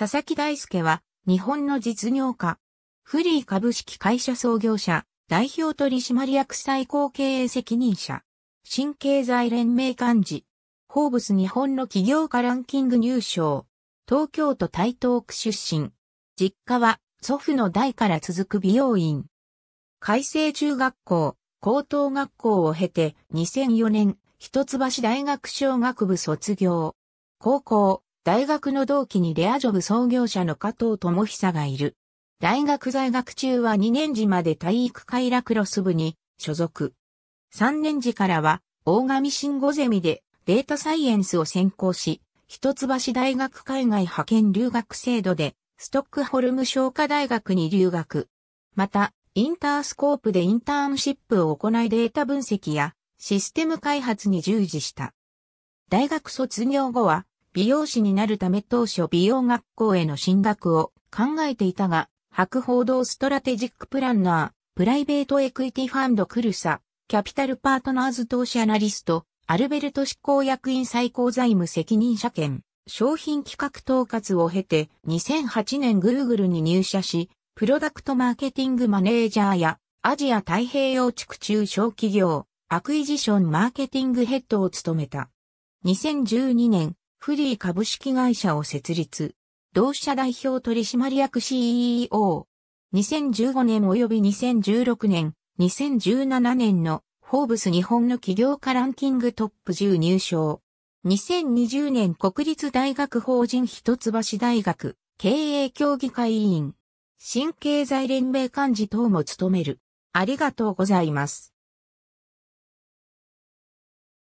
佐々木大介は、日本の実業家、フリー株式会社創業者、代表取締役最高経営責任者、新経済連盟幹事、ホーブス日本の起業家ランキング入賞、東京都台東区出身、実家は祖父の代から続く美容院。改正中学校、高等学校を経て2004年、一橋大学商学部卒業。高校、大学の同期にレアジョブ創業者の加藤智久がいる。大学在学中は2年時まで体育会ラクロス部に所属。3年時からは大神慎吾ゼミでデータサイエンスを専攻し、一橋大学海外派遣留学制度でストックホルム商科大学に留学。また、インタースコープでインターンシップを行いデータ分析やシステム開発に従事した。大学卒業後は美容師になるため当初美容学校への進学を考えていたが、博報堂ストラテジックプランナー、プライベートエクイティファンドクルサ、キャピタルパートナーズ投資アナリスト、アルベルト執行役員最高財務責任者兼、商品企画統括を経て2008年 Google に入社し、プロダクトマーケティングマネージャーやアジア太平洋地区中小企業、アクイジションマーケティングヘッドを務めた。2012年、フリー株式会社を設立。同社代表取締役 CEO。2015年及び2016年、2017年のフォーブス日本の企業家ランキングトップ10入賞。2020年国立大学法人一橋大学経営協議会委員。新経済連盟幹事等も務める。ありがとうございます。